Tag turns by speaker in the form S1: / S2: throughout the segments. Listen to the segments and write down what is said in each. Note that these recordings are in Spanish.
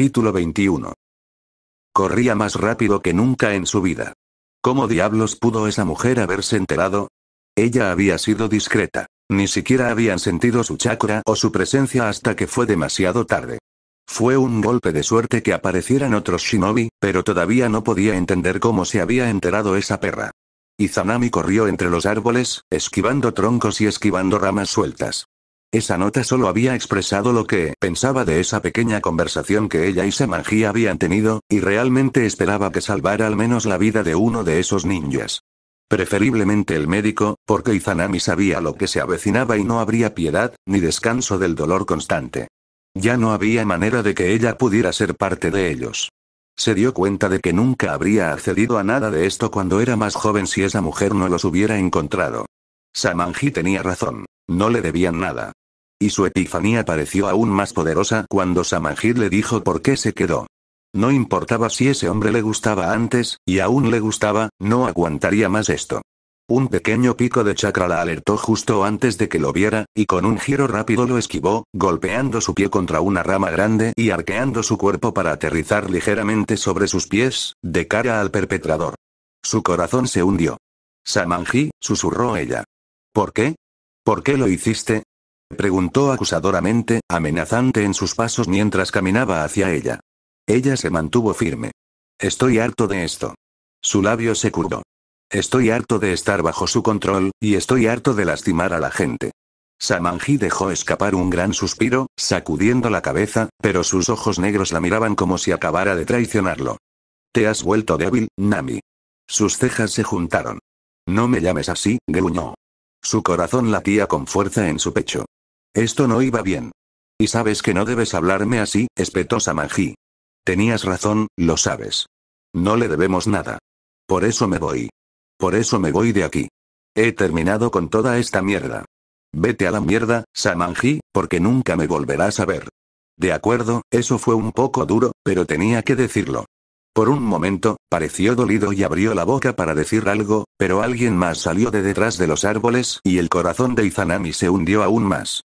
S1: Capítulo 21. Corría más rápido que nunca en su vida. ¿Cómo diablos pudo esa mujer haberse enterado? Ella había sido discreta. Ni siquiera habían sentido su chakra o su presencia hasta que fue demasiado tarde. Fue un golpe de suerte que aparecieran otros shinobi, pero todavía no podía entender cómo se había enterado esa perra. Izanami corrió entre los árboles, esquivando troncos y esquivando ramas sueltas. Esa nota solo había expresado lo que pensaba de esa pequeña conversación que ella y Samanji habían tenido, y realmente esperaba que salvara al menos la vida de uno de esos ninjas. Preferiblemente el médico, porque Izanami sabía lo que se avecinaba y no habría piedad, ni descanso del dolor constante. Ya no había manera de que ella pudiera ser parte de ellos. Se dio cuenta de que nunca habría accedido a nada de esto cuando era más joven si esa mujer no los hubiera encontrado. Samanji tenía razón. No le debían nada. Y su epifanía pareció aún más poderosa cuando Samanji le dijo por qué se quedó. No importaba si ese hombre le gustaba antes, y aún le gustaba, no aguantaría más esto. Un pequeño pico de chakra la alertó justo antes de que lo viera, y con un giro rápido lo esquivó, golpeando su pie contra una rama grande y arqueando su cuerpo para aterrizar ligeramente sobre sus pies, de cara al perpetrador. Su corazón se hundió. Samanji, susurró ella. ¿Por qué? ¿Por qué lo hiciste? preguntó acusadoramente, amenazante en sus pasos mientras caminaba hacia ella. Ella se mantuvo firme. Estoy harto de esto. Su labio se curvó. Estoy harto de estar bajo su control, y estoy harto de lastimar a la gente. Samanji dejó escapar un gran suspiro, sacudiendo la cabeza, pero sus ojos negros la miraban como si acabara de traicionarlo. Te has vuelto débil, Nami. Sus cejas se juntaron. No me llames así, gruñó. Su corazón latía con fuerza en su pecho. Esto no iba bien. Y sabes que no debes hablarme así, espetó Samanji. Tenías razón, lo sabes. No le debemos nada. Por eso me voy. Por eso me voy de aquí. He terminado con toda esta mierda. Vete a la mierda, Samanji, porque nunca me volverás a ver. De acuerdo, eso fue un poco duro, pero tenía que decirlo. Por un momento, pareció dolido y abrió la boca para decir algo, pero alguien más salió de detrás de los árboles y el corazón de Izanami se hundió aún más.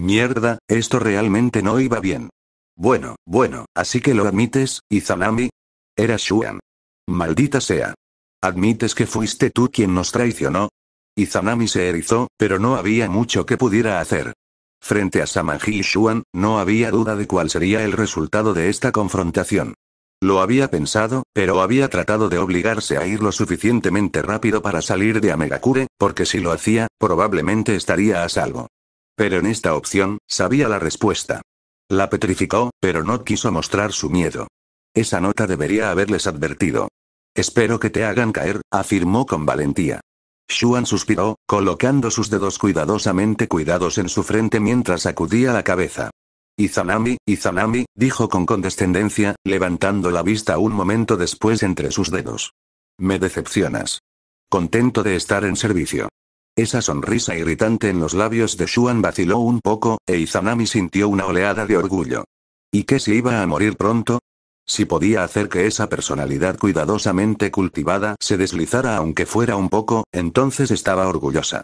S1: Mierda, esto realmente no iba bien. Bueno, bueno, así que lo admites, Izanami. Era Shuan. Maldita sea. ¿Admites que fuiste tú quien nos traicionó? Izanami se erizó, pero no había mucho que pudiera hacer. Frente a Samanji y Shuan, no había duda de cuál sería el resultado de esta confrontación. Lo había pensado, pero había tratado de obligarse a ir lo suficientemente rápido para salir de Amegakure, porque si lo hacía, probablemente estaría a salvo. Pero en esta opción, sabía la respuesta. La petrificó, pero no quiso mostrar su miedo. Esa nota debería haberles advertido. Espero que te hagan caer, afirmó con valentía. Shuan suspiró, colocando sus dedos cuidadosamente cuidados en su frente mientras sacudía la cabeza. Izanami, Izanami, dijo con condescendencia, levantando la vista un momento después entre sus dedos. Me decepcionas. Contento de estar en servicio. Esa sonrisa irritante en los labios de Shuan vaciló un poco, e Izanami sintió una oleada de orgullo. ¿Y qué si iba a morir pronto? Si podía hacer que esa personalidad cuidadosamente cultivada se deslizara aunque fuera un poco, entonces estaba orgullosa.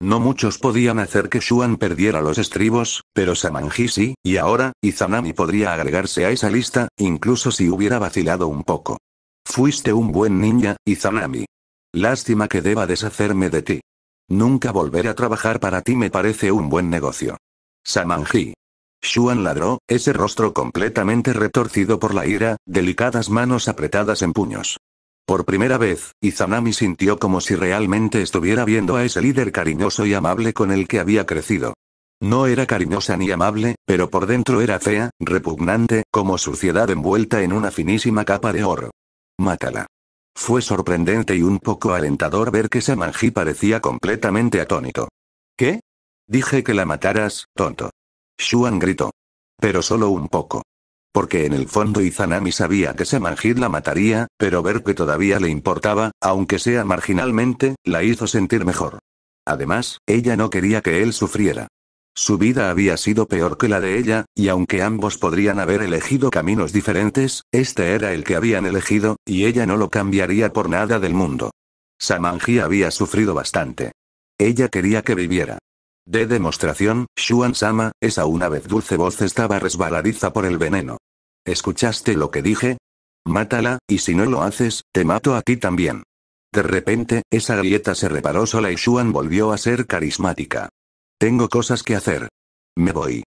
S1: No muchos podían hacer que Shuan perdiera los estribos, pero Samanji sí, y ahora, Izanami podría agregarse a esa lista, incluso si hubiera vacilado un poco. Fuiste un buen niña, Izanami. Lástima que deba deshacerme de ti. Nunca volver a trabajar para ti me parece un buen negocio. Samanji. Shuan ladró, ese rostro completamente retorcido por la ira, delicadas manos apretadas en puños. Por primera vez, Izanami sintió como si realmente estuviera viendo a ese líder cariñoso y amable con el que había crecido. No era cariñosa ni amable, pero por dentro era fea, repugnante, como suciedad envuelta en una finísima capa de oro. Mátala. Fue sorprendente y un poco alentador ver que Samanji parecía completamente atónito. ¿Qué? Dije que la mataras, tonto. Shuan gritó. Pero solo un poco. Porque en el fondo Izanami sabía que Samanji la mataría, pero ver que todavía le importaba, aunque sea marginalmente, la hizo sentir mejor. Además, ella no quería que él sufriera. Su vida había sido peor que la de ella, y aunque ambos podrían haber elegido caminos diferentes, este era el que habían elegido, y ella no lo cambiaría por nada del mundo. Samanji había sufrido bastante. Ella quería que viviera. De demostración, Shuan-sama, esa una vez dulce voz estaba resbaladiza por el veneno. ¿Escuchaste lo que dije? Mátala, y si no lo haces, te mato a ti también. De repente, esa grieta se reparó sola y Shuan volvió a ser carismática. Tengo cosas que hacer. Me voy.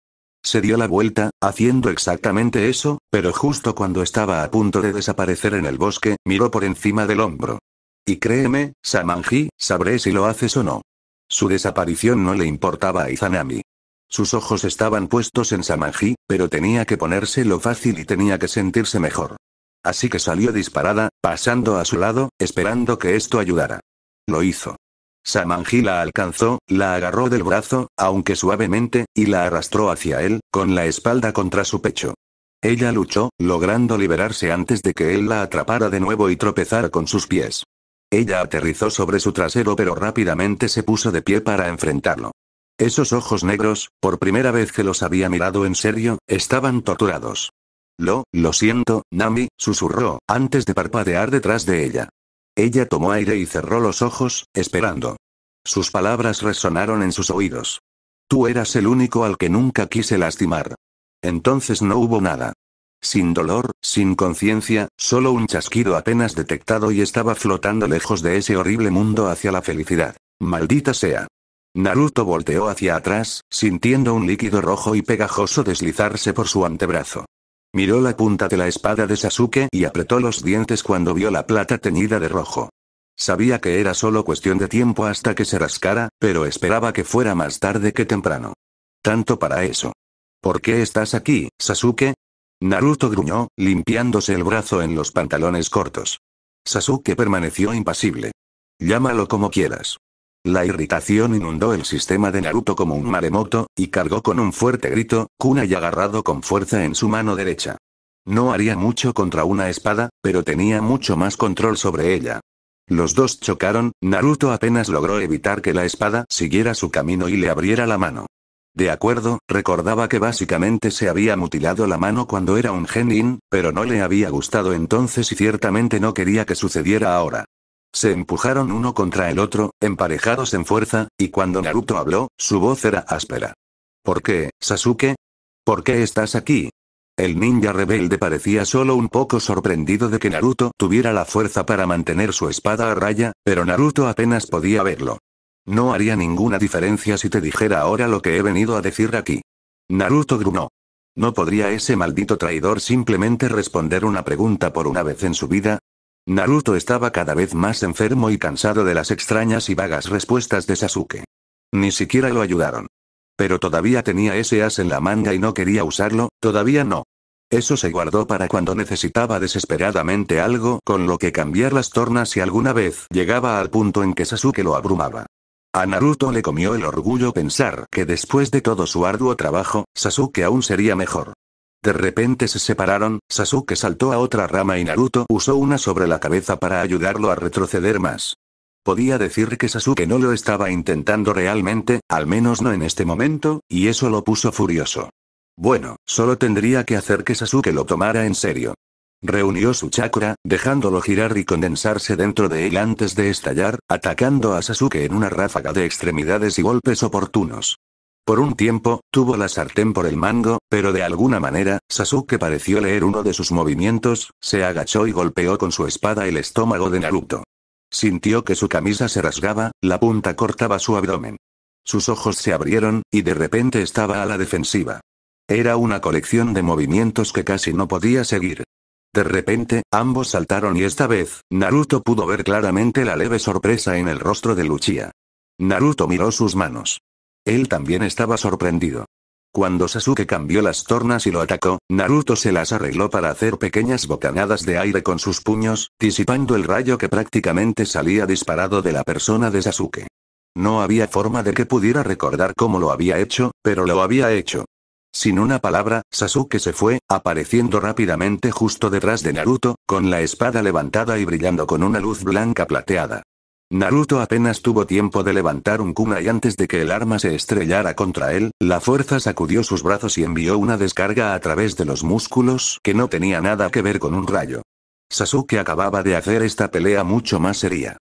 S1: Se dio la vuelta, haciendo exactamente eso, pero justo cuando estaba a punto de desaparecer en el bosque, miró por encima del hombro. Y créeme, Samanji, sabré si lo haces o no. Su desaparición no le importaba a Izanami. Sus ojos estaban puestos en Samanji, pero tenía que lo fácil y tenía que sentirse mejor. Así que salió disparada, pasando a su lado, esperando que esto ayudara. Lo hizo. Samanji la alcanzó, la agarró del brazo, aunque suavemente, y la arrastró hacia él, con la espalda contra su pecho. Ella luchó, logrando liberarse antes de que él la atrapara de nuevo y tropezara con sus pies. Ella aterrizó sobre su trasero pero rápidamente se puso de pie para enfrentarlo. Esos ojos negros, por primera vez que los había mirado en serio, estaban torturados. Lo, lo siento, Nami, susurró, antes de parpadear detrás de ella. Ella tomó aire y cerró los ojos, esperando. Sus palabras resonaron en sus oídos. Tú eras el único al que nunca quise lastimar. Entonces no hubo nada. Sin dolor, sin conciencia, solo un chasquido apenas detectado y estaba flotando lejos de ese horrible mundo hacia la felicidad. Maldita sea. Naruto volteó hacia atrás, sintiendo un líquido rojo y pegajoso deslizarse por su antebrazo. Miró la punta de la espada de Sasuke y apretó los dientes cuando vio la plata teñida de rojo. Sabía que era solo cuestión de tiempo hasta que se rascara, pero esperaba que fuera más tarde que temprano. Tanto para eso. ¿Por qué estás aquí, Sasuke? Naruto gruñó, limpiándose el brazo en los pantalones cortos. Sasuke permaneció impasible. Llámalo como quieras. La irritación inundó el sistema de Naruto como un maremoto, y cargó con un fuerte grito, Kunai agarrado con fuerza en su mano derecha. No haría mucho contra una espada, pero tenía mucho más control sobre ella. Los dos chocaron, Naruto apenas logró evitar que la espada siguiera su camino y le abriera la mano. De acuerdo, recordaba que básicamente se había mutilado la mano cuando era un genin, pero no le había gustado entonces y ciertamente no quería que sucediera ahora. Se empujaron uno contra el otro, emparejados en fuerza, y cuando Naruto habló, su voz era áspera. ¿Por qué, Sasuke? ¿Por qué estás aquí? El ninja rebelde parecía solo un poco sorprendido de que Naruto tuviera la fuerza para mantener su espada a raya, pero Naruto apenas podía verlo. No haría ninguna diferencia si te dijera ahora lo que he venido a decir aquí. Naruto grunó. ¿No podría ese maldito traidor simplemente responder una pregunta por una vez en su vida? Naruto estaba cada vez más enfermo y cansado de las extrañas y vagas respuestas de Sasuke. Ni siquiera lo ayudaron. Pero todavía tenía ese as en la manga y no quería usarlo, todavía no. Eso se guardó para cuando necesitaba desesperadamente algo con lo que cambiar las tornas si alguna vez llegaba al punto en que Sasuke lo abrumaba. A Naruto le comió el orgullo pensar que después de todo su arduo trabajo, Sasuke aún sería mejor. De repente se separaron, Sasuke saltó a otra rama y Naruto usó una sobre la cabeza para ayudarlo a retroceder más. Podía decir que Sasuke no lo estaba intentando realmente, al menos no en este momento, y eso lo puso furioso. Bueno, solo tendría que hacer que Sasuke lo tomara en serio. Reunió su chakra, dejándolo girar y condensarse dentro de él antes de estallar, atacando a Sasuke en una ráfaga de extremidades y golpes oportunos. Por un tiempo, tuvo la sartén por el mango, pero de alguna manera, Sasuke pareció leer uno de sus movimientos, se agachó y golpeó con su espada el estómago de Naruto. Sintió que su camisa se rasgaba, la punta cortaba su abdomen. Sus ojos se abrieron, y de repente estaba a la defensiva. Era una colección de movimientos que casi no podía seguir. De repente, ambos saltaron y esta vez, Naruto pudo ver claramente la leve sorpresa en el rostro de Luchia. Naruto miró sus manos. Él también estaba sorprendido. Cuando Sasuke cambió las tornas y lo atacó, Naruto se las arregló para hacer pequeñas bocanadas de aire con sus puños, disipando el rayo que prácticamente salía disparado de la persona de Sasuke. No había forma de que pudiera recordar cómo lo había hecho, pero lo había hecho. Sin una palabra, Sasuke se fue, apareciendo rápidamente justo detrás de Naruto, con la espada levantada y brillando con una luz blanca plateada. Naruto apenas tuvo tiempo de levantar un kunai antes de que el arma se estrellara contra él, la fuerza sacudió sus brazos y envió una descarga a través de los músculos que no tenía nada que ver con un rayo. Sasuke acababa de hacer esta pelea mucho más seria.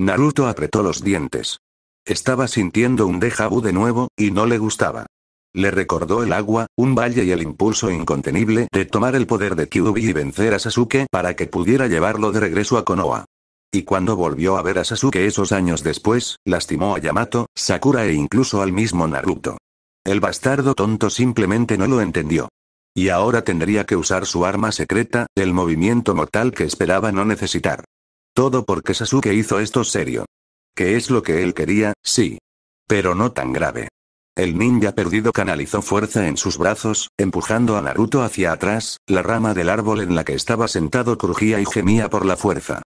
S1: Naruto apretó los dientes. Estaba sintiendo un déjà vu de nuevo, y no le gustaba. Le recordó el agua, un valle y el impulso incontenible de tomar el poder de Kyubi y vencer a Sasuke para que pudiera llevarlo de regreso a Konoha. Y cuando volvió a ver a Sasuke esos años después, lastimó a Yamato, Sakura e incluso al mismo Naruto. El bastardo tonto simplemente no lo entendió. Y ahora tendría que usar su arma secreta, el movimiento mortal que esperaba no necesitar. Todo porque Sasuke hizo esto serio. Que es lo que él quería, sí. Pero no tan grave. El ninja perdido canalizó fuerza en sus brazos, empujando a Naruto hacia atrás, la rama del árbol en la que estaba sentado crujía y gemía por la fuerza.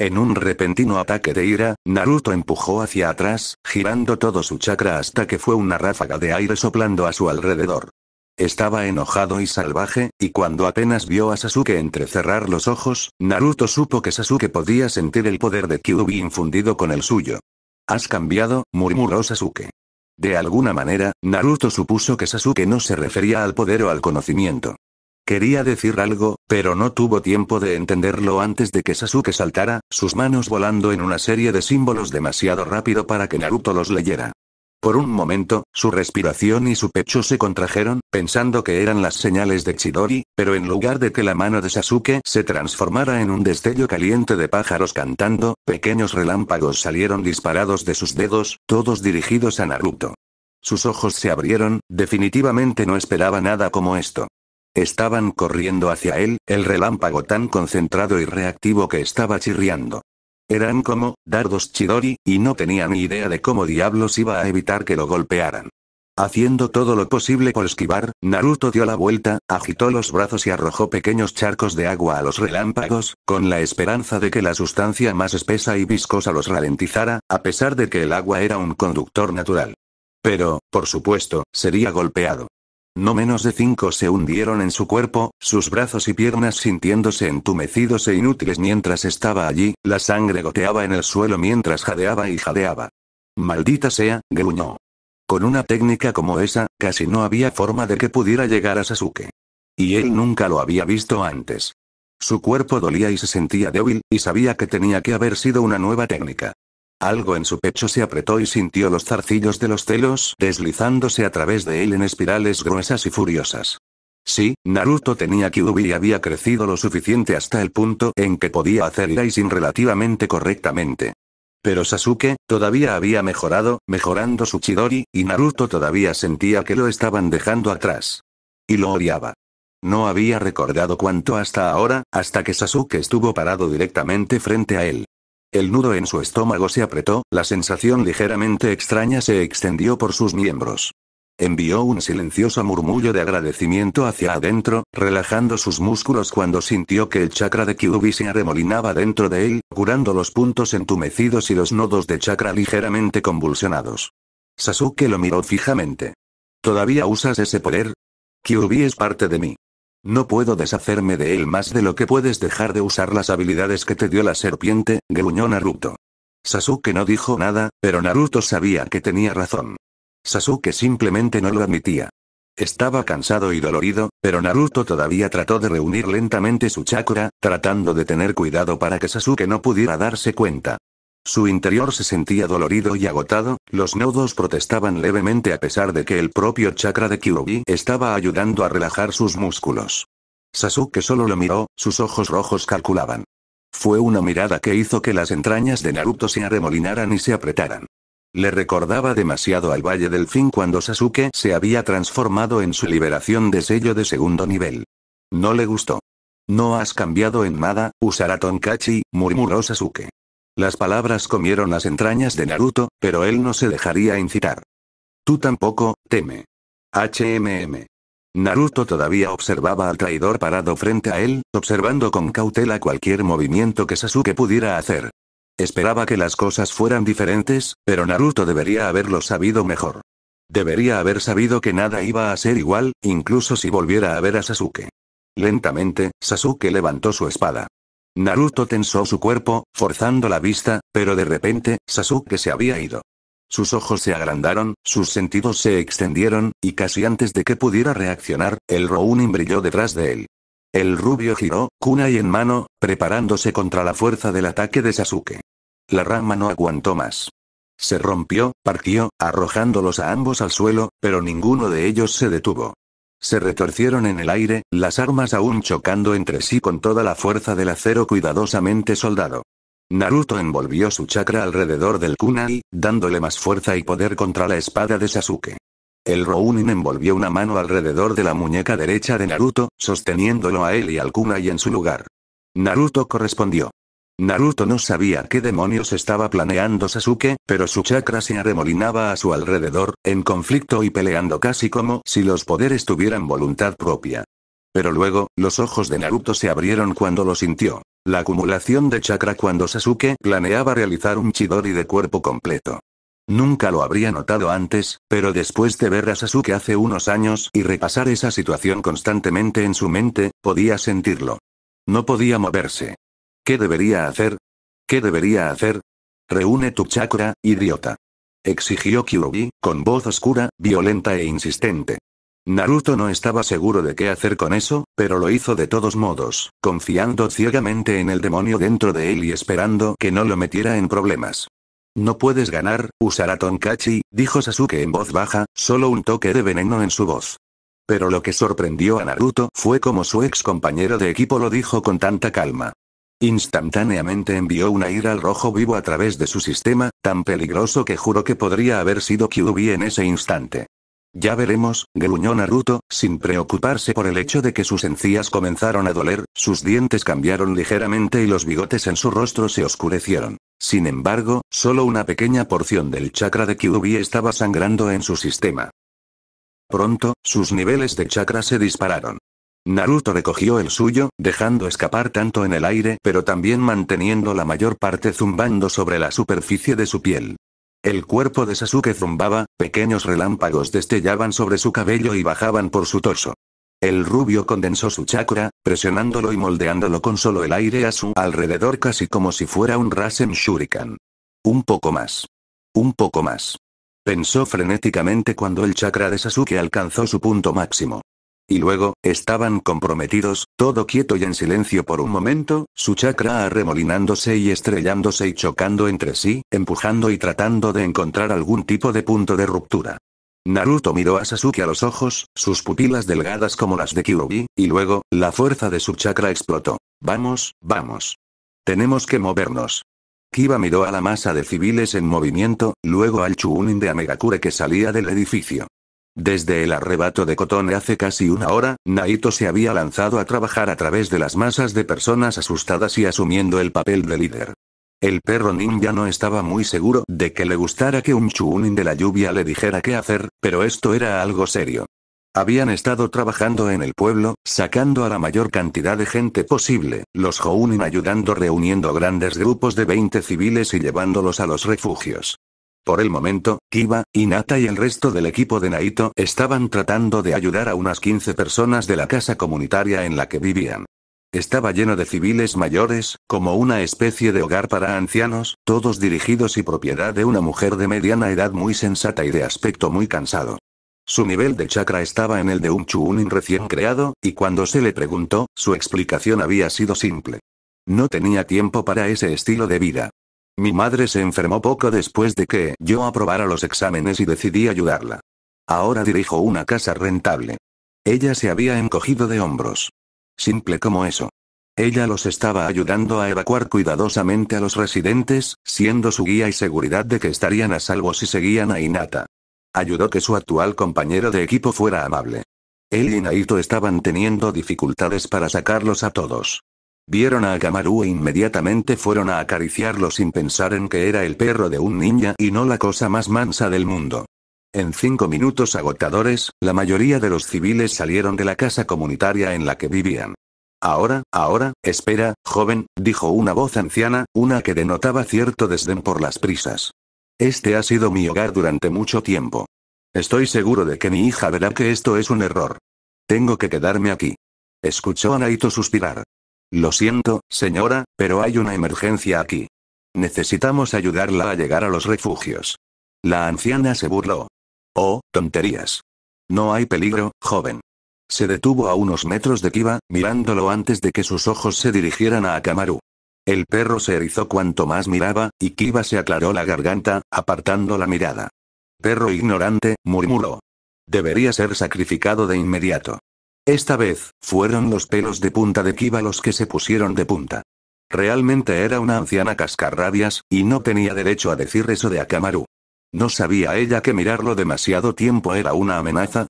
S1: En un repentino ataque de ira, Naruto empujó hacia atrás, girando todo su chakra hasta que fue una ráfaga de aire soplando a su alrededor. Estaba enojado y salvaje, y cuando apenas vio a Sasuke entrecerrar los ojos, Naruto supo que Sasuke podía sentir el poder de Kyuubi infundido con el suyo. Has cambiado, murmuró Sasuke. De alguna manera, Naruto supuso que Sasuke no se refería al poder o al conocimiento. Quería decir algo, pero no tuvo tiempo de entenderlo antes de que Sasuke saltara, sus manos volando en una serie de símbolos demasiado rápido para que Naruto los leyera. Por un momento, su respiración y su pecho se contrajeron, pensando que eran las señales de Chidori, pero en lugar de que la mano de Sasuke se transformara en un destello caliente de pájaros cantando, pequeños relámpagos salieron disparados de sus dedos, todos dirigidos a Naruto. Sus ojos se abrieron, definitivamente no esperaba nada como esto. Estaban corriendo hacia él, el relámpago tan concentrado y reactivo que estaba chirriando. Eran como, dardos Chidori, y no tenía ni idea de cómo diablos iba a evitar que lo golpearan. Haciendo todo lo posible por esquivar, Naruto dio la vuelta, agitó los brazos y arrojó pequeños charcos de agua a los relámpagos, con la esperanza de que la sustancia más espesa y viscosa los ralentizara, a pesar de que el agua era un conductor natural. Pero, por supuesto, sería golpeado. No menos de cinco se hundieron en su cuerpo, sus brazos y piernas sintiéndose entumecidos e inútiles mientras estaba allí, la sangre goteaba en el suelo mientras jadeaba y jadeaba. Maldita sea, gruñó. Con una técnica como esa, casi no había forma de que pudiera llegar a Sasuke. Y él nunca lo había visto antes. Su cuerpo dolía y se sentía débil, y sabía que tenía que haber sido una nueva técnica. Algo en su pecho se apretó y sintió los zarcillos de los celos deslizándose a través de él en espirales gruesas y furiosas. Sí, Naruto tenía Kyuubi y había crecido lo suficiente hasta el punto en que podía hacer Raisin relativamente correctamente. Pero Sasuke, todavía había mejorado, mejorando su Chidori, y Naruto todavía sentía que lo estaban dejando atrás. Y lo odiaba. No había recordado cuánto hasta ahora, hasta que Sasuke estuvo parado directamente frente a él. El nudo en su estómago se apretó, la sensación ligeramente extraña se extendió por sus miembros. Envió un silencioso murmullo de agradecimiento hacia adentro, relajando sus músculos cuando sintió que el chakra de Kyubi se arremolinaba dentro de él, curando los puntos entumecidos y los nodos de chakra ligeramente convulsionados. Sasuke lo miró fijamente. ¿Todavía usas ese poder? Kyubi es parte de mí. No puedo deshacerme de él más de lo que puedes dejar de usar las habilidades que te dio la serpiente, gruñó Naruto. Sasuke no dijo nada, pero Naruto sabía que tenía razón. Sasuke simplemente no lo admitía. Estaba cansado y dolorido, pero Naruto todavía trató de reunir lentamente su chakra, tratando de tener cuidado para que Sasuke no pudiera darse cuenta. Su interior se sentía dolorido y agotado, los nodos protestaban levemente a pesar de que el propio chakra de Kyuubi estaba ayudando a relajar sus músculos. Sasuke solo lo miró, sus ojos rojos calculaban. Fue una mirada que hizo que las entrañas de Naruto se arremolinaran y se apretaran. Le recordaba demasiado al Valle del Fin cuando Sasuke se había transformado en su liberación de sello de segundo nivel. No le gustó. No has cambiado en nada, usará Tonkachi, murmuró Sasuke. Las palabras comieron las entrañas de Naruto, pero él no se dejaría incitar. Tú tampoco, teme. HMM. Naruto todavía observaba al traidor parado frente a él, observando con cautela cualquier movimiento que Sasuke pudiera hacer. Esperaba que las cosas fueran diferentes, pero Naruto debería haberlo sabido mejor. Debería haber sabido que nada iba a ser igual, incluso si volviera a ver a Sasuke. Lentamente, Sasuke levantó su espada. Naruto tensó su cuerpo, forzando la vista, pero de repente, Sasuke se había ido. Sus ojos se agrandaron, sus sentidos se extendieron, y casi antes de que pudiera reaccionar, el Rounin brilló detrás de él. El rubio giró, kunai en mano, preparándose contra la fuerza del ataque de Sasuke. La rama no aguantó más. Se rompió, partió, arrojándolos a ambos al suelo, pero ninguno de ellos se detuvo. Se retorcieron en el aire, las armas aún chocando entre sí con toda la fuerza del acero cuidadosamente soldado. Naruto envolvió su chakra alrededor del kunai, dándole más fuerza y poder contra la espada de Sasuke. El Rounin envolvió una mano alrededor de la muñeca derecha de Naruto, sosteniéndolo a él y al kunai en su lugar. Naruto correspondió. Naruto no sabía qué demonios estaba planeando Sasuke, pero su chakra se arremolinaba a su alrededor, en conflicto y peleando casi como si los poderes tuvieran voluntad propia. Pero luego, los ojos de Naruto se abrieron cuando lo sintió. La acumulación de chakra cuando Sasuke planeaba realizar un Chidori de cuerpo completo. Nunca lo habría notado antes, pero después de ver a Sasuke hace unos años y repasar esa situación constantemente en su mente, podía sentirlo. No podía moverse. ¿Qué debería hacer? ¿Qué debería hacer? Reúne tu chakra, idiota. Exigió Kyuubi, con voz oscura, violenta e insistente. Naruto no estaba seguro de qué hacer con eso, pero lo hizo de todos modos, confiando ciegamente en el demonio dentro de él y esperando que no lo metiera en problemas. No puedes ganar, usará Tonkachi, dijo Sasuke en voz baja, solo un toque de veneno en su voz. Pero lo que sorprendió a Naruto fue como su ex compañero de equipo lo dijo con tanta calma. Instantáneamente envió una ira al rojo vivo a través de su sistema, tan peligroso que juró que podría haber sido Kyubi en ese instante. Ya veremos, gruñó Naruto, sin preocuparse por el hecho de que sus encías comenzaron a doler, sus dientes cambiaron ligeramente y los bigotes en su rostro se oscurecieron. Sin embargo, solo una pequeña porción del chakra de Kyubi estaba sangrando en su sistema. Pronto, sus niveles de chakra se dispararon. Naruto recogió el suyo, dejando escapar tanto en el aire pero también manteniendo la mayor parte zumbando sobre la superficie de su piel. El cuerpo de Sasuke zumbaba, pequeños relámpagos destellaban sobre su cabello y bajaban por su torso. El rubio condensó su chakra, presionándolo y moldeándolo con solo el aire a su alrededor casi como si fuera un Rasen Shuriken. Un poco más. Un poco más. Pensó frenéticamente cuando el chakra de Sasuke alcanzó su punto máximo. Y luego, estaban comprometidos, todo quieto y en silencio por un momento, su chakra arremolinándose y estrellándose y chocando entre sí, empujando y tratando de encontrar algún tipo de punto de ruptura. Naruto miró a Sasuke a los ojos, sus pupilas delgadas como las de Kyuubi, y luego, la fuerza de su chakra explotó. Vamos, vamos. Tenemos que movernos. Kiba miró a la masa de civiles en movimiento, luego al Chunin de Amegakure que salía del edificio. Desde el arrebato de Cotone hace casi una hora, Naito se había lanzado a trabajar a través de las masas de personas asustadas y asumiendo el papel de líder. El perro ninja no estaba muy seguro de que le gustara que un chunin de la lluvia le dijera qué hacer, pero esto era algo serio. Habían estado trabajando en el pueblo, sacando a la mayor cantidad de gente posible, los Jounin ayudando reuniendo grandes grupos de 20 civiles y llevándolos a los refugios. Por el momento, Kiba, Inata y el resto del equipo de Naito estaban tratando de ayudar a unas 15 personas de la casa comunitaria en la que vivían. Estaba lleno de civiles mayores, como una especie de hogar para ancianos, todos dirigidos y propiedad de una mujer de mediana edad muy sensata y de aspecto muy cansado. Su nivel de chakra estaba en el de un Chunin recién creado, y cuando se le preguntó, su explicación había sido simple. No tenía tiempo para ese estilo de vida. Mi madre se enfermó poco después de que yo aprobara los exámenes y decidí ayudarla. Ahora dirijo una casa rentable. Ella se había encogido de hombros. Simple como eso. Ella los estaba ayudando a evacuar cuidadosamente a los residentes, siendo su guía y seguridad de que estarían a salvo si seguían a Inata. Ayudó que su actual compañero de equipo fuera amable. Él y Naito estaban teniendo dificultades para sacarlos a todos. Vieron a Agamaru e inmediatamente fueron a acariciarlo sin pensar en que era el perro de un ninja y no la cosa más mansa del mundo. En cinco minutos agotadores, la mayoría de los civiles salieron de la casa comunitaria en la que vivían. Ahora, ahora, espera, joven, dijo una voz anciana, una que denotaba cierto desdén por las prisas. Este ha sido mi hogar durante mucho tiempo. Estoy seguro de que mi hija verá que esto es un error. Tengo que quedarme aquí. Escuchó a Naito suspirar. Lo siento, señora, pero hay una emergencia aquí. Necesitamos ayudarla a llegar a los refugios. La anciana se burló. Oh, tonterías. No hay peligro, joven. Se detuvo a unos metros de Kiba, mirándolo antes de que sus ojos se dirigieran a Akamaru. El perro se erizó cuanto más miraba, y Kiba se aclaró la garganta, apartando la mirada. Perro ignorante, murmuró. Debería ser sacrificado de inmediato. Esta vez, fueron los pelos de punta de Kiva los que se pusieron de punta. Realmente era una anciana cascarrabias, y no tenía derecho a decir eso de Akamaru. ¿No sabía ella que mirarlo demasiado tiempo era una amenaza?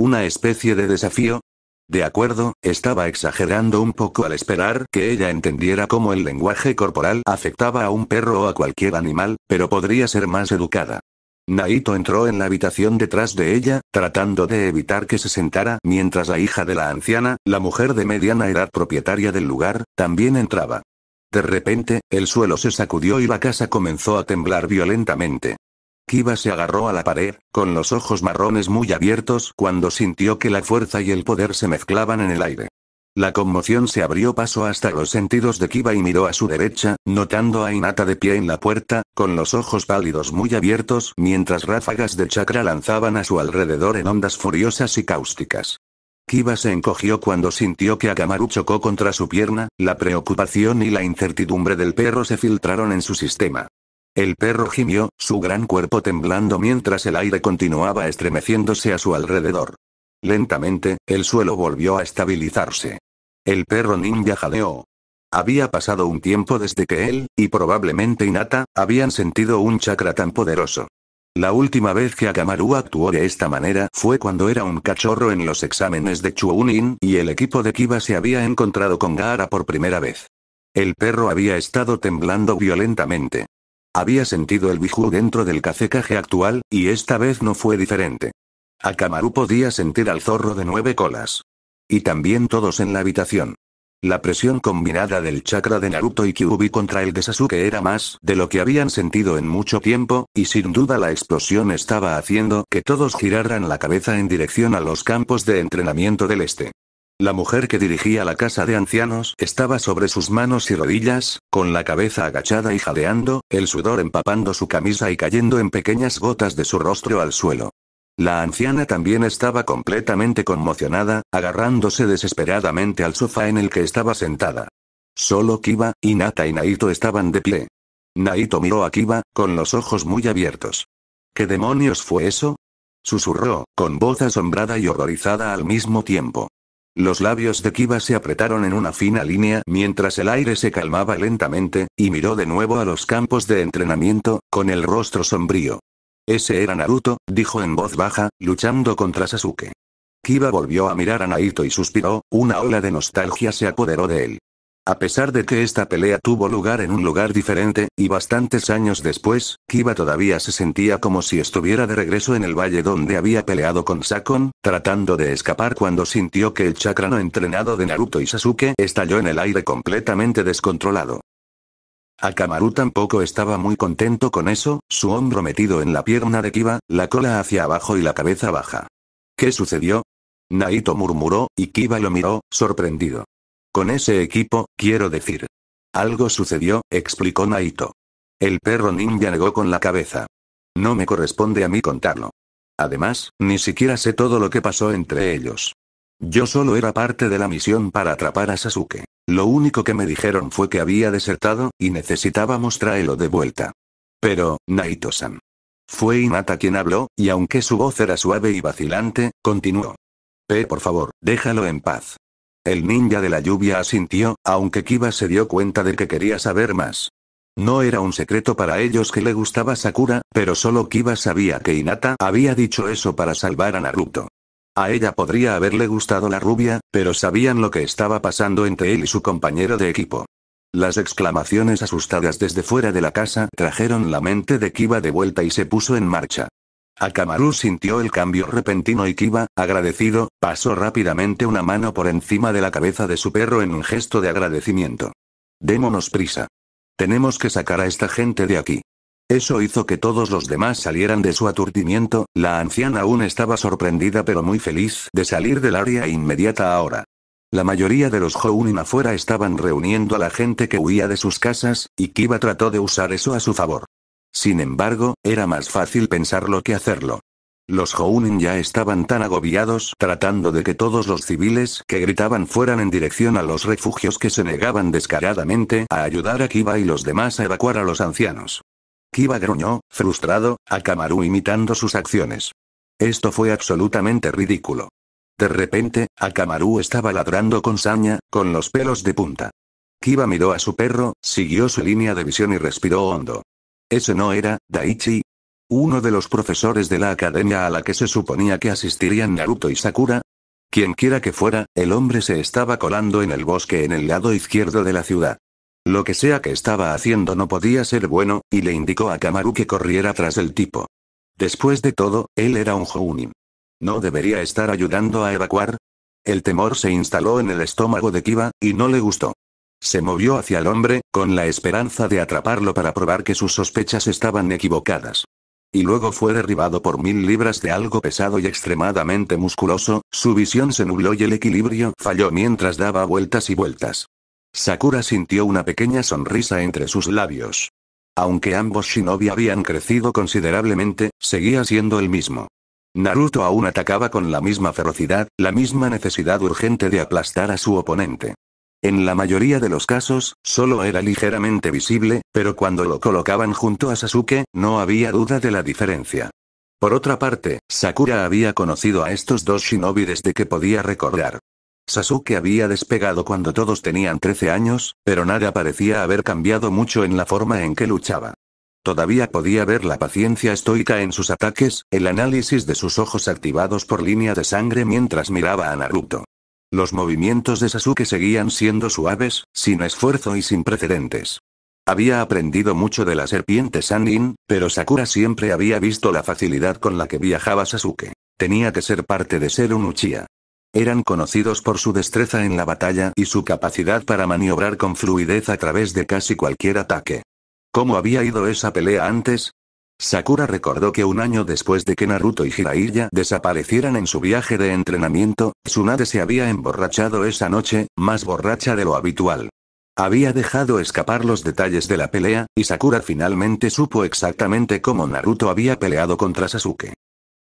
S1: ¿Una especie de desafío? De acuerdo, estaba exagerando un poco al esperar que ella entendiera cómo el lenguaje corporal afectaba a un perro o a cualquier animal, pero podría ser más educada. Naito entró en la habitación detrás de ella, tratando de evitar que se sentara, mientras la hija de la anciana, la mujer de mediana edad propietaria del lugar, también entraba. De repente, el suelo se sacudió y la casa comenzó a temblar violentamente. Kiba se agarró a la pared, con los ojos marrones muy abiertos cuando sintió que la fuerza y el poder se mezclaban en el aire. La conmoción se abrió paso hasta los sentidos de Kiba y miró a su derecha, notando a Inata de pie en la puerta, con los ojos pálidos muy abiertos mientras ráfagas de chakra lanzaban a su alrededor en ondas furiosas y cáusticas. Kiba se encogió cuando sintió que Akamaru chocó contra su pierna, la preocupación y la incertidumbre del perro se filtraron en su sistema. El perro gimió, su gran cuerpo temblando mientras el aire continuaba estremeciéndose a su alrededor. Lentamente, el suelo volvió a estabilizarse. El perro ninja jadeó. Había pasado un tiempo desde que él, y probablemente Inata, habían sentido un chakra tan poderoso. La última vez que Akamaru actuó de esta manera fue cuando era un cachorro en los exámenes de Chuunin y el equipo de Kiba se había encontrado con Gaara por primera vez. El perro había estado temblando violentamente. Había sentido el bijú dentro del cacecaje actual, y esta vez no fue diferente. Akamaru podía sentir al zorro de nueve colas. Y también todos en la habitación. La presión combinada del chakra de Naruto y Kyuubi contra el de Sasuke era más de lo que habían sentido en mucho tiempo, y sin duda la explosión estaba haciendo que todos giraran la cabeza en dirección a los campos de entrenamiento del este. La mujer que dirigía la casa de ancianos estaba sobre sus manos y rodillas, con la cabeza agachada y jadeando, el sudor empapando su camisa y cayendo en pequeñas gotas de su rostro al suelo. La anciana también estaba completamente conmocionada, agarrándose desesperadamente al sofá en el que estaba sentada. Solo Kiba, Inata y Naito estaban de pie. Naito miró a Kiba, con los ojos muy abiertos. ¿Qué demonios fue eso? Susurró, con voz asombrada y horrorizada al mismo tiempo. Los labios de Kiba se apretaron en una fina línea mientras el aire se calmaba lentamente, y miró de nuevo a los campos de entrenamiento, con el rostro sombrío. Ese era Naruto, dijo en voz baja, luchando contra Sasuke. Kiba volvió a mirar a Naito y suspiró, una ola de nostalgia se apoderó de él. A pesar de que esta pelea tuvo lugar en un lugar diferente, y bastantes años después, Kiba todavía se sentía como si estuviera de regreso en el valle donde había peleado con Sakon, tratando de escapar cuando sintió que el chakra entrenado de Naruto y Sasuke estalló en el aire completamente descontrolado. Akamaru tampoco estaba muy contento con eso, su hombro metido en la pierna de Kiba, la cola hacia abajo y la cabeza baja. ¿Qué sucedió? Naito murmuró, y Kiba lo miró, sorprendido. Con ese equipo, quiero decir. Algo sucedió, explicó Naito. El perro ninja negó con la cabeza. No me corresponde a mí contarlo. Además, ni siquiera sé todo lo que pasó entre ellos. Yo solo era parte de la misión para atrapar a Sasuke. Lo único que me dijeron fue que había desertado, y necesitábamos traerlo de vuelta. Pero, Naito-san. Fue Inata quien habló, y aunque su voz era suave y vacilante, continuó. P, por favor, déjalo en paz. El ninja de la lluvia asintió, aunque Kiba se dio cuenta de que quería saber más. No era un secreto para ellos que le gustaba Sakura, pero solo Kiba sabía que Inata había dicho eso para salvar a Naruto. A ella podría haberle gustado la rubia, pero sabían lo que estaba pasando entre él y su compañero de equipo. Las exclamaciones asustadas desde fuera de la casa trajeron la mente de Kiba de vuelta y se puso en marcha. Akamaru sintió el cambio repentino y Kiba, agradecido, pasó rápidamente una mano por encima de la cabeza de su perro en un gesto de agradecimiento. Démonos prisa. Tenemos que sacar a esta gente de aquí. Eso hizo que todos los demás salieran de su aturdimiento, la anciana aún estaba sorprendida pero muy feliz de salir del área inmediata ahora. La mayoría de los Jounin afuera estaban reuniendo a la gente que huía de sus casas, y Kiba trató de usar eso a su favor. Sin embargo, era más fácil pensarlo que hacerlo. Los Hounin ya estaban tan agobiados tratando de que todos los civiles que gritaban fueran en dirección a los refugios que se negaban descaradamente a ayudar a Kiba y los demás a evacuar a los ancianos. Kiba gruñó, frustrado, a Kamaru imitando sus acciones. Esto fue absolutamente ridículo. De repente, Akamaru estaba ladrando con saña, con los pelos de punta. Kiba miró a su perro, siguió su línea de visión y respiró hondo. ¿Ese no era, Daichi? ¿Uno de los profesores de la academia a la que se suponía que asistirían Naruto y Sakura? Quien quiera que fuera, el hombre se estaba colando en el bosque en el lado izquierdo de la ciudad. Lo que sea que estaba haciendo no podía ser bueno, y le indicó a Kamaru que corriera tras el tipo. Después de todo, él era un Jounin. ¿No debería estar ayudando a evacuar? El temor se instaló en el estómago de Kiba, y no le gustó. Se movió hacia el hombre, con la esperanza de atraparlo para probar que sus sospechas estaban equivocadas. Y luego fue derribado por mil libras de algo pesado y extremadamente musculoso, su visión se nubló y el equilibrio falló mientras daba vueltas y vueltas. Sakura sintió una pequeña sonrisa entre sus labios. Aunque ambos shinobi habían crecido considerablemente, seguía siendo el mismo. Naruto aún atacaba con la misma ferocidad, la misma necesidad urgente de aplastar a su oponente. En la mayoría de los casos, solo era ligeramente visible, pero cuando lo colocaban junto a Sasuke, no había duda de la diferencia. Por otra parte, Sakura había conocido a estos dos shinobi desde que podía recordar. Sasuke había despegado cuando todos tenían 13 años, pero nada parecía haber cambiado mucho en la forma en que luchaba. Todavía podía ver la paciencia estoica en sus ataques, el análisis de sus ojos activados por línea de sangre mientras miraba a Naruto. Los movimientos de Sasuke seguían siendo suaves, sin esfuerzo y sin precedentes. Había aprendido mucho de la serpiente Sanin, pero Sakura siempre había visto la facilidad con la que viajaba Sasuke. Tenía que ser parte de ser un Uchiha. Eran conocidos por su destreza en la batalla y su capacidad para maniobrar con fluidez a través de casi cualquier ataque. ¿Cómo había ido esa pelea antes? Sakura recordó que un año después de que Naruto y Jiraiya desaparecieran en su viaje de entrenamiento, Tsunade se había emborrachado esa noche, más borracha de lo habitual. Había dejado escapar los detalles de la pelea, y Sakura finalmente supo exactamente cómo Naruto había peleado contra Sasuke.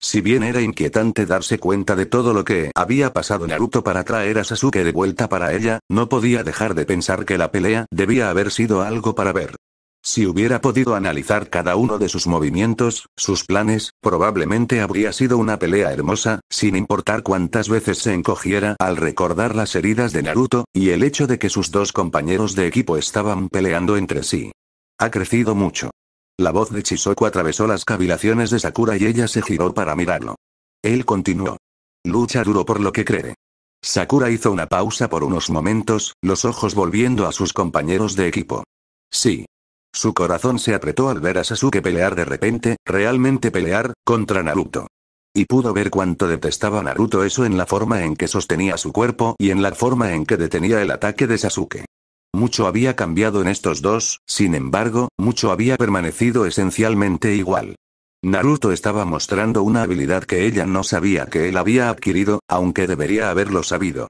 S1: Si bien era inquietante darse cuenta de todo lo que había pasado Naruto para traer a Sasuke de vuelta para ella, no podía dejar de pensar que la pelea debía haber sido algo para ver. Si hubiera podido analizar cada uno de sus movimientos, sus planes, probablemente habría sido una pelea hermosa, sin importar cuántas veces se encogiera al recordar las heridas de Naruto, y el hecho de que sus dos compañeros de equipo estaban peleando entre sí. Ha crecido mucho. La voz de Chisoku atravesó las cavilaciones de Sakura y ella se giró para mirarlo. Él continuó. Lucha duro por lo que cree. Sakura hizo una pausa por unos momentos, los ojos volviendo a sus compañeros de equipo. Sí. Su corazón se apretó al ver a Sasuke pelear de repente, realmente pelear, contra Naruto. Y pudo ver cuánto detestaba Naruto eso en la forma en que sostenía su cuerpo y en la forma en que detenía el ataque de Sasuke. Mucho había cambiado en estos dos, sin embargo, mucho había permanecido esencialmente igual. Naruto estaba mostrando una habilidad que ella no sabía que él había adquirido, aunque debería haberlo sabido.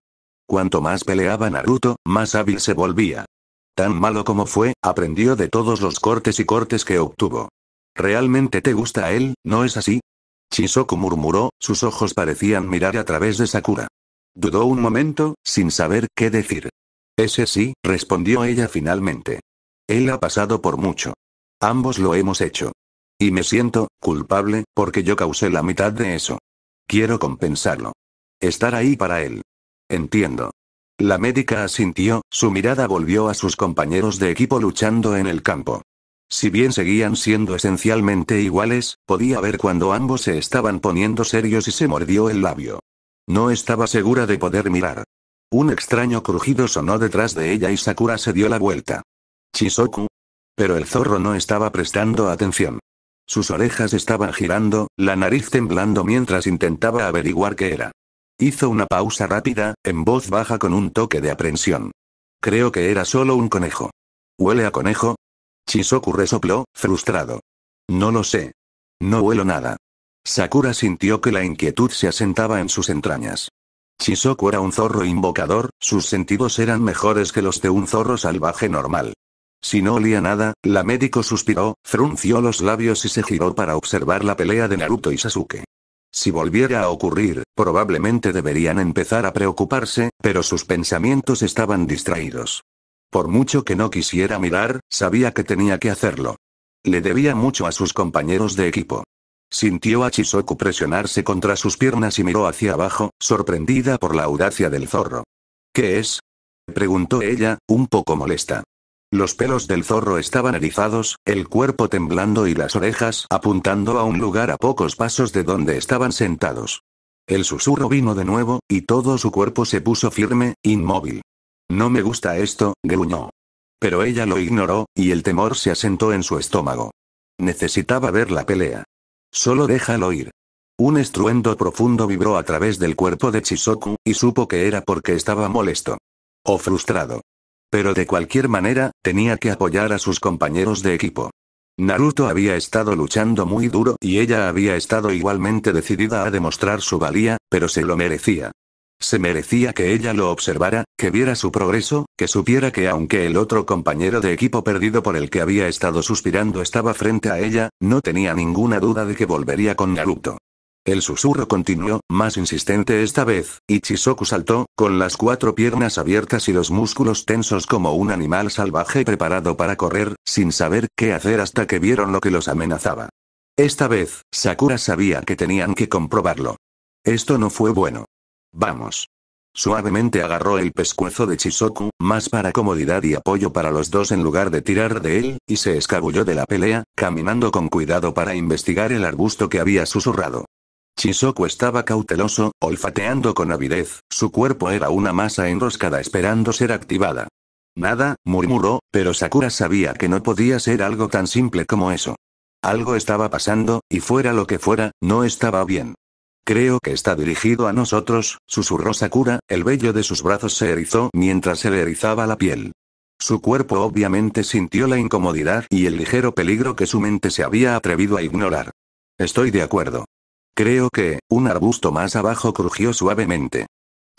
S1: Cuanto más peleaba Naruto, más hábil se volvía. Tan malo como fue, aprendió de todos los cortes y cortes que obtuvo. ¿Realmente te gusta él, no es así? Chisoku murmuró, sus ojos parecían mirar a través de Sakura. Dudó un momento, sin saber qué decir. Ese sí, respondió ella finalmente. Él ha pasado por mucho. Ambos lo hemos hecho. Y me siento, culpable, porque yo causé la mitad de eso. Quiero compensarlo. Estar ahí para él. Entiendo. La médica asintió, su mirada volvió a sus compañeros de equipo luchando en el campo. Si bien seguían siendo esencialmente iguales, podía ver cuando ambos se estaban poniendo serios y se mordió el labio. No estaba segura de poder mirar. Un extraño crujido sonó detrás de ella y Sakura se dio la vuelta. Chisoku. Pero el zorro no estaba prestando atención. Sus orejas estaban girando, la nariz temblando mientras intentaba averiguar qué era. Hizo una pausa rápida, en voz baja con un toque de aprensión. Creo que era solo un conejo. ¿Huele a conejo? Chisoku resopló, frustrado. No lo sé. No huelo nada. Sakura sintió que la inquietud se asentaba en sus entrañas. Shisoku era un zorro invocador, sus sentidos eran mejores que los de un zorro salvaje normal. Si no olía nada, la médico suspiró, frunció los labios y se giró para observar la pelea de Naruto y Sasuke. Si volviera a ocurrir, probablemente deberían empezar a preocuparse, pero sus pensamientos estaban distraídos. Por mucho que no quisiera mirar, sabía que tenía que hacerlo. Le debía mucho a sus compañeros de equipo. Sintió a Chisoku presionarse contra sus piernas y miró hacia abajo, sorprendida por la audacia del zorro. ¿Qué es? preguntó ella, un poco molesta. Los pelos del zorro estaban erizados, el cuerpo temblando y las orejas apuntando a un lugar a pocos pasos de donde estaban sentados. El susurro vino de nuevo, y todo su cuerpo se puso firme, inmóvil. No me gusta esto, gruñó. Pero ella lo ignoró, y el temor se asentó en su estómago. Necesitaba ver la pelea. Solo déjalo ir. Un estruendo profundo vibró a través del cuerpo de Chisoku, y supo que era porque estaba molesto. O frustrado. Pero de cualquier manera, tenía que apoyar a sus compañeros de equipo. Naruto había estado luchando muy duro y ella había estado igualmente decidida a demostrar su valía, pero se lo merecía. Se merecía que ella lo observara, que viera su progreso, que supiera que aunque el otro compañero de equipo perdido por el que había estado suspirando estaba frente a ella, no tenía ninguna duda de que volvería con Naruto. El susurro continuó, más insistente esta vez, y Chisoku saltó, con las cuatro piernas abiertas y los músculos tensos como un animal salvaje preparado para correr, sin saber qué hacer hasta que vieron lo que los amenazaba. Esta vez, Sakura sabía que tenían que comprobarlo. Esto no fue bueno. Vamos. Suavemente agarró el pescuezo de Chisoku, más para comodidad y apoyo para los dos en lugar de tirar de él, y se escabulló de la pelea, caminando con cuidado para investigar el arbusto que había susurrado. Chisoku estaba cauteloso, olfateando con avidez, su cuerpo era una masa enroscada esperando ser activada. Nada, murmuró, pero Sakura sabía que no podía ser algo tan simple como eso. Algo estaba pasando, y fuera lo que fuera, no estaba bien. Creo que está dirigido a nosotros, susurró Sakura, el vello de sus brazos se erizó mientras se le erizaba la piel. Su cuerpo obviamente sintió la incomodidad y el ligero peligro que su mente se había atrevido a ignorar. Estoy de acuerdo. Creo que, un arbusto más abajo crujió suavemente.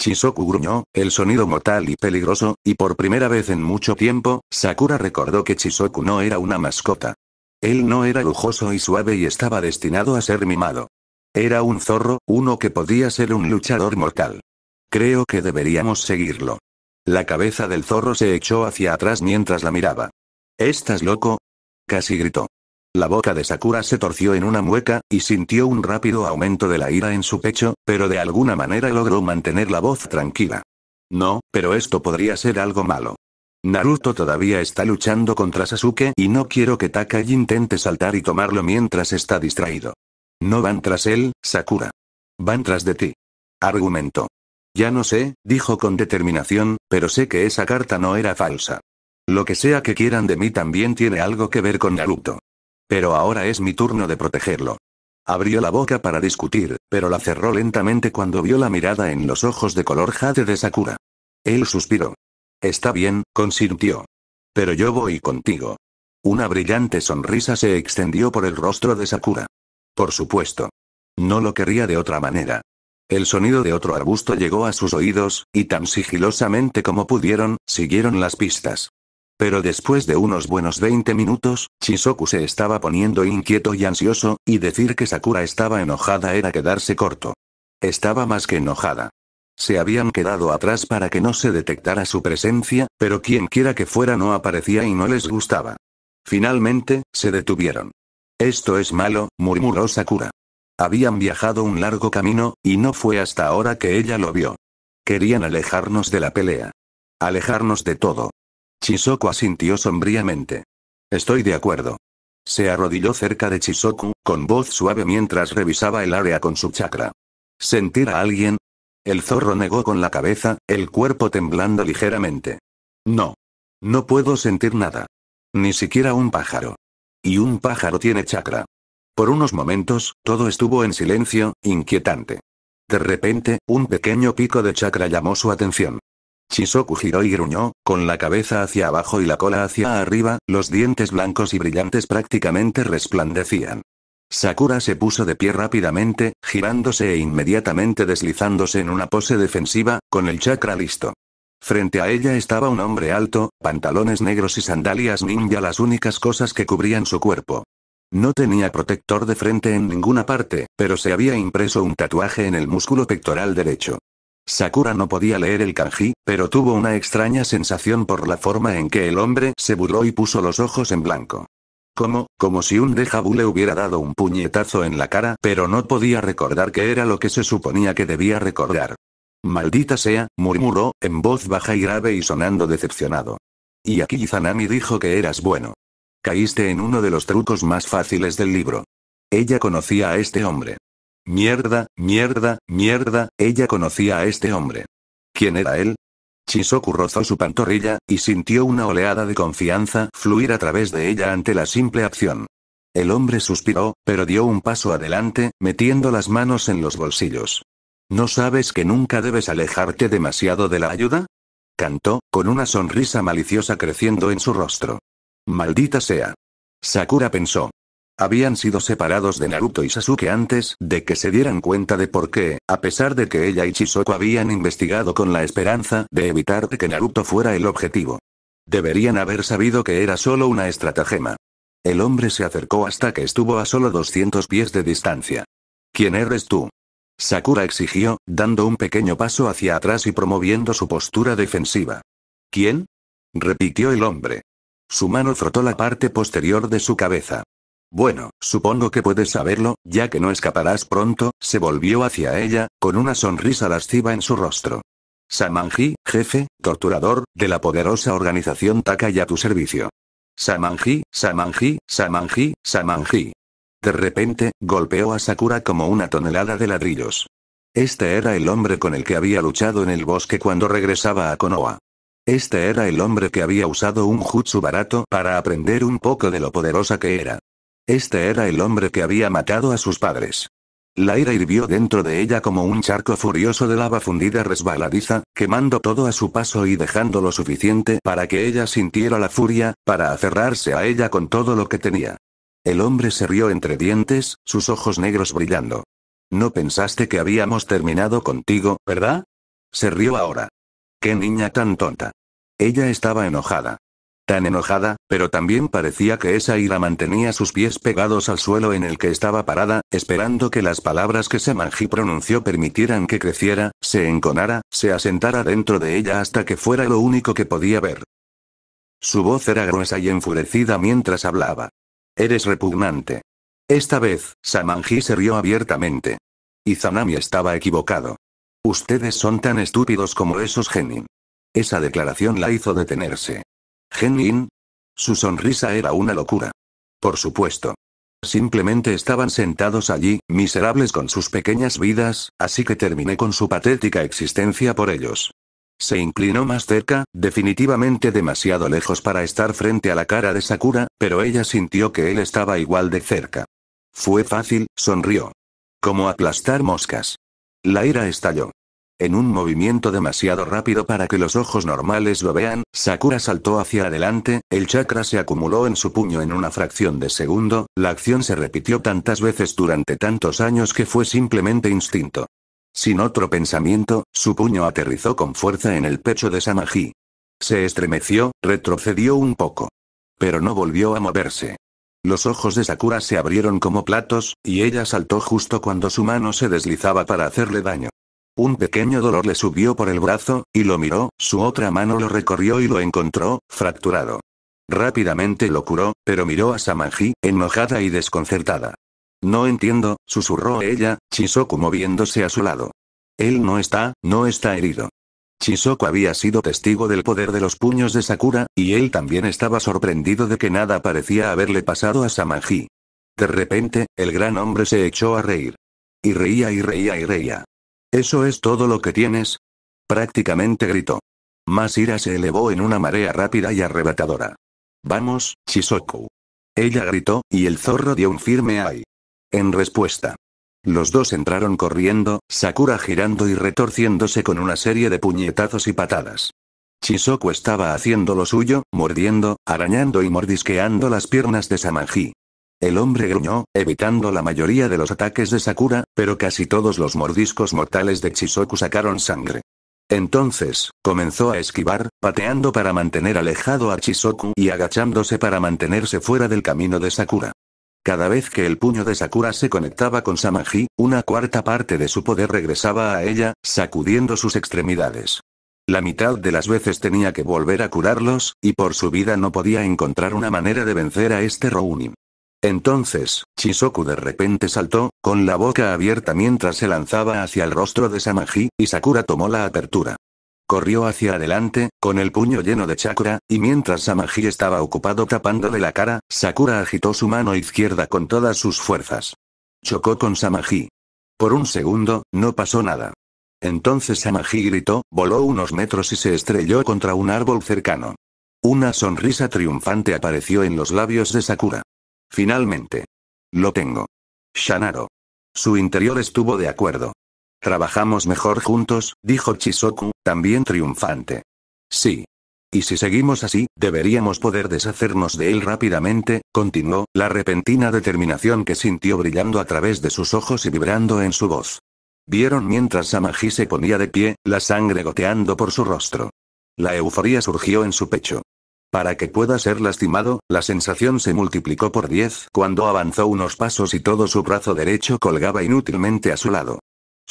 S1: Chisoku gruñó, el sonido mortal y peligroso, y por primera vez en mucho tiempo, Sakura recordó que Chisoku no era una mascota. Él no era lujoso y suave y estaba destinado a ser mimado. Era un zorro, uno que podía ser un luchador mortal. Creo que deberíamos seguirlo. La cabeza del zorro se echó hacia atrás mientras la miraba. ¿Estás loco? casi gritó. La boca de Sakura se torció en una mueca, y sintió un rápido aumento de la ira en su pecho, pero de alguna manera logró mantener la voz tranquila. No, pero esto podría ser algo malo. Naruto todavía está luchando contra Sasuke y no quiero que Takai intente saltar y tomarlo mientras está distraído. No van tras él, Sakura. Van tras de ti. Argumentó. Ya no sé, dijo con determinación, pero sé que esa carta no era falsa. Lo que sea que quieran de mí también tiene algo que ver con Naruto. Pero ahora es mi turno de protegerlo. Abrió la boca para discutir, pero la cerró lentamente cuando vio la mirada en los ojos de color jade de Sakura. Él suspiró. Está bien, consintió. Pero yo voy contigo. Una brillante sonrisa se extendió por el rostro de Sakura. Por supuesto. No lo querría de otra manera. El sonido de otro arbusto llegó a sus oídos, y tan sigilosamente como pudieron, siguieron las pistas. Pero después de unos buenos 20 minutos, Chisoku se estaba poniendo inquieto y ansioso, y decir que Sakura estaba enojada era quedarse corto. Estaba más que enojada. Se habían quedado atrás para que no se detectara su presencia, pero quien quiera que fuera no aparecía y no les gustaba. Finalmente, se detuvieron. Esto es malo, murmuró Sakura. Habían viajado un largo camino, y no fue hasta ahora que ella lo vio. Querían alejarnos de la pelea. Alejarnos de todo. Chisoku asintió sombríamente. Estoy de acuerdo. Se arrodilló cerca de Chisoku, con voz suave mientras revisaba el área con su chakra. ¿Sentir a alguien? El zorro negó con la cabeza, el cuerpo temblando ligeramente. No. No puedo sentir nada. Ni siquiera un pájaro. Y un pájaro tiene chakra. Por unos momentos, todo estuvo en silencio, inquietante. De repente, un pequeño pico de chakra llamó su atención. Chisoku giró y gruñó, con la cabeza hacia abajo y la cola hacia arriba, los dientes blancos y brillantes prácticamente resplandecían. Sakura se puso de pie rápidamente, girándose e inmediatamente deslizándose en una pose defensiva, con el chakra listo. Frente a ella estaba un hombre alto, pantalones negros y sandalias ninja las únicas cosas que cubrían su cuerpo. No tenía protector de frente en ninguna parte, pero se había impreso un tatuaje en el músculo pectoral derecho. Sakura no podía leer el kanji, pero tuvo una extraña sensación por la forma en que el hombre se burló y puso los ojos en blanco. Como, como si un deja le hubiera dado un puñetazo en la cara, pero no podía recordar qué era lo que se suponía que debía recordar. Maldita sea, murmuró, en voz baja y grave y sonando decepcionado. Y aquí Izanami dijo que eras bueno. Caíste en uno de los trucos más fáciles del libro. Ella conocía a este hombre. Mierda, mierda, mierda, ella conocía a este hombre. ¿Quién era él? Chisoku rozó su pantorrilla, y sintió una oleada de confianza fluir a través de ella ante la simple acción. El hombre suspiró, pero dio un paso adelante, metiendo las manos en los bolsillos. ¿No sabes que nunca debes alejarte demasiado de la ayuda? Cantó, con una sonrisa maliciosa creciendo en su rostro. Maldita sea. Sakura pensó. Habían sido separados de Naruto y Sasuke antes de que se dieran cuenta de por qué, a pesar de que ella y Chisoko habían investigado con la esperanza de evitar que Naruto fuera el objetivo. Deberían haber sabido que era solo una estratagema. El hombre se acercó hasta que estuvo a solo 200 pies de distancia. ¿Quién eres tú? Sakura exigió, dando un pequeño paso hacia atrás y promoviendo su postura defensiva. ¿Quién? repitió el hombre. Su mano frotó la parte posterior de su cabeza. Bueno, supongo que puedes saberlo, ya que no escaparás pronto, se volvió hacia ella, con una sonrisa lasciva en su rostro. Samanji, jefe, torturador, de la poderosa organización Taka a tu servicio. Samanji, Samanji, Samanji, Samanji. De repente, golpeó a Sakura como una tonelada de ladrillos. Este era el hombre con el que había luchado en el bosque cuando regresaba a Konoha. Este era el hombre que había usado un jutsu barato para aprender un poco de lo poderosa que era. Este era el hombre que había matado a sus padres. La ira hirvió dentro de ella como un charco furioso de lava fundida resbaladiza, quemando todo a su paso y dejando lo suficiente para que ella sintiera la furia, para aferrarse a ella con todo lo que tenía. El hombre se rió entre dientes, sus ojos negros brillando. No pensaste que habíamos terminado contigo, ¿verdad? Se rió ahora. Qué niña tan tonta. Ella estaba enojada. Tan enojada, pero también parecía que esa ira mantenía sus pies pegados al suelo en el que estaba parada, esperando que las palabras que Samanji pronunció permitieran que creciera, se enconara, se asentara dentro de ella hasta que fuera lo único que podía ver. Su voz era gruesa y enfurecida mientras hablaba. Eres repugnante. Esta vez, Samanji se rió abiertamente. Zanami estaba equivocado. Ustedes son tan estúpidos como esos Genin. Esa declaración la hizo detenerse. ¿Genin? Su sonrisa era una locura. Por supuesto. Simplemente estaban sentados allí, miserables con sus pequeñas vidas, así que terminé con su patética existencia por ellos. Se inclinó más cerca, definitivamente demasiado lejos para estar frente a la cara de Sakura, pero ella sintió que él estaba igual de cerca. Fue fácil, sonrió. Como aplastar moscas. La ira estalló. En un movimiento demasiado rápido para que los ojos normales lo vean, Sakura saltó hacia adelante, el chakra se acumuló en su puño en una fracción de segundo, la acción se repitió tantas veces durante tantos años que fue simplemente instinto. Sin otro pensamiento, su puño aterrizó con fuerza en el pecho de Samaji. Se estremeció, retrocedió un poco. Pero no volvió a moverse. Los ojos de Sakura se abrieron como platos, y ella saltó justo cuando su mano se deslizaba para hacerle daño. Un pequeño dolor le subió por el brazo, y lo miró, su otra mano lo recorrió y lo encontró, fracturado. Rápidamente lo curó, pero miró a Samaji, enojada y desconcertada. No entiendo, susurró ella, Chisoku moviéndose a su lado. Él no está, no está herido. Chisoku había sido testigo del poder de los puños de Sakura, y él también estaba sorprendido de que nada parecía haberle pasado a Samaji. De repente, el gran hombre se echó a reír. Y reía y reía y reía. ¿Eso es todo lo que tienes? Prácticamente gritó. Más ira se elevó en una marea rápida y arrebatadora. Vamos, Chisoku. Ella gritó, y el zorro dio un firme ay. En respuesta. Los dos entraron corriendo, Sakura girando y retorciéndose con una serie de puñetazos y patadas. Chisoku estaba haciendo lo suyo, mordiendo, arañando y mordisqueando las piernas de Samanji. El hombre gruñó, evitando la mayoría de los ataques de Sakura, pero casi todos los mordiscos mortales de Chisoku sacaron sangre. Entonces, comenzó a esquivar, pateando para mantener alejado a Chisoku y agachándose para mantenerse fuera del camino de Sakura. Cada vez que el puño de Sakura se conectaba con Samaji, una cuarta parte de su poder regresaba a ella, sacudiendo sus extremidades. La mitad de las veces tenía que volver a curarlos, y por su vida no podía encontrar una manera de vencer a este Rounin. Entonces, Chisoku de repente saltó, con la boca abierta mientras se lanzaba hacia el rostro de Samaji, y Sakura tomó la apertura. Corrió hacia adelante, con el puño lleno de chakra, y mientras Samaji estaba ocupado tapándole la cara, Sakura agitó su mano izquierda con todas sus fuerzas. Chocó con Samaji. Por un segundo, no pasó nada. Entonces Samaji gritó, voló unos metros y se estrelló contra un árbol cercano. Una sonrisa triunfante apareció en los labios de Sakura. Finalmente. Lo tengo. Shanaro. Su interior estuvo de acuerdo. Trabajamos mejor juntos, dijo Chisoku, también triunfante. Sí. Y si seguimos así, deberíamos poder deshacernos de él rápidamente, continuó, la repentina determinación que sintió brillando a través de sus ojos y vibrando en su voz. Vieron mientras Samaji se ponía de pie, la sangre goteando por su rostro. La euforía surgió en su pecho. Para que pueda ser lastimado, la sensación se multiplicó por diez cuando avanzó unos pasos y todo su brazo derecho colgaba inútilmente a su lado.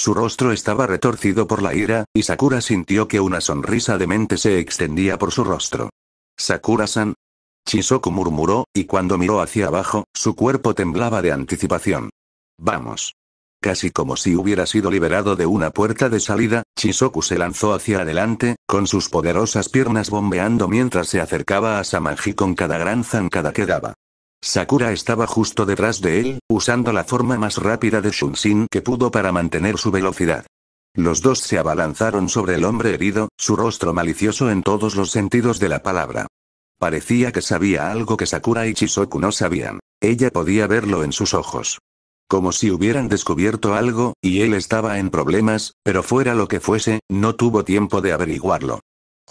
S1: Su rostro estaba retorcido por la ira, y Sakura sintió que una sonrisa demente se extendía por su rostro. Sakura-san. Chisoku murmuró, y cuando miró hacia abajo, su cuerpo temblaba de anticipación. Vamos. Casi como si hubiera sido liberado de una puerta de salida, Chisoku se lanzó hacia adelante, con sus poderosas piernas bombeando mientras se acercaba a Samaji con cada gran zancada que daba. Sakura estaba justo detrás de él, usando la forma más rápida de Shunshin que pudo para mantener su velocidad. Los dos se abalanzaron sobre el hombre herido, su rostro malicioso en todos los sentidos de la palabra. Parecía que sabía algo que Sakura y Chisoku no sabían. Ella podía verlo en sus ojos. Como si hubieran descubierto algo, y él estaba en problemas, pero fuera lo que fuese, no tuvo tiempo de averiguarlo.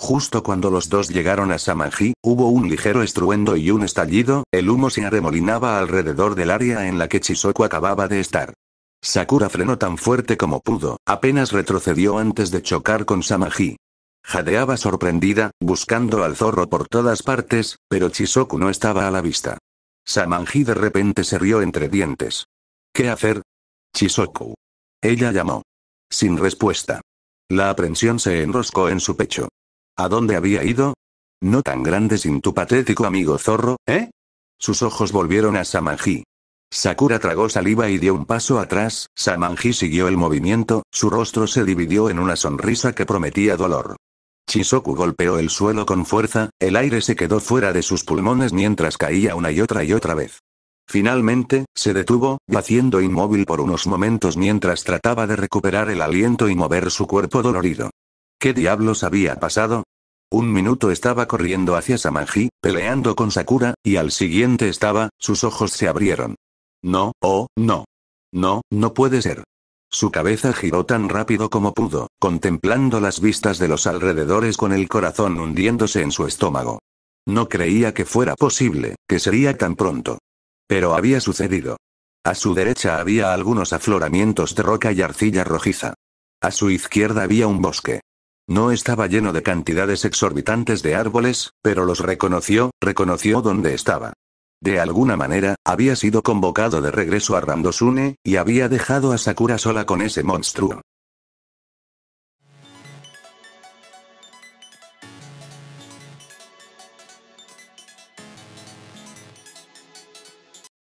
S1: Justo cuando los dos llegaron a Samanji, hubo un ligero estruendo y un estallido, el humo se arremolinaba alrededor del área en la que Chisoku acababa de estar. Sakura frenó tan fuerte como pudo, apenas retrocedió antes de chocar con Samanji. Jadeaba sorprendida, buscando al zorro por todas partes, pero Chisoku no estaba a la vista. Samanji de repente se rió entre dientes. ¿Qué hacer? Chisoku. Ella llamó. Sin respuesta. La aprensión se enroscó en su pecho. ¿A dónde había ido? No tan grande sin tu patético amigo zorro, ¿eh? Sus ojos volvieron a Samanji. Sakura tragó saliva y dio un paso atrás, Samanji siguió el movimiento, su rostro se dividió en una sonrisa que prometía dolor. Chisoku golpeó el suelo con fuerza, el aire se quedó fuera de sus pulmones mientras caía una y otra y otra vez. Finalmente, se detuvo, yaciendo inmóvil por unos momentos mientras trataba de recuperar el aliento y mover su cuerpo dolorido. ¿Qué diablos había pasado? Un minuto estaba corriendo hacia Samanji, peleando con Sakura, y al siguiente estaba, sus ojos se abrieron. No, oh, no. No, no puede ser. Su cabeza giró tan rápido como pudo, contemplando las vistas de los alrededores con el corazón hundiéndose en su estómago. No creía que fuera posible, que sería tan pronto. Pero había sucedido. A su derecha había algunos afloramientos de roca y arcilla rojiza. A su izquierda había un bosque. No estaba lleno de cantidades exorbitantes de árboles, pero los reconoció, reconoció dónde estaba. De alguna manera, había sido convocado de regreso a Randosune, y había dejado a Sakura sola con ese monstruo.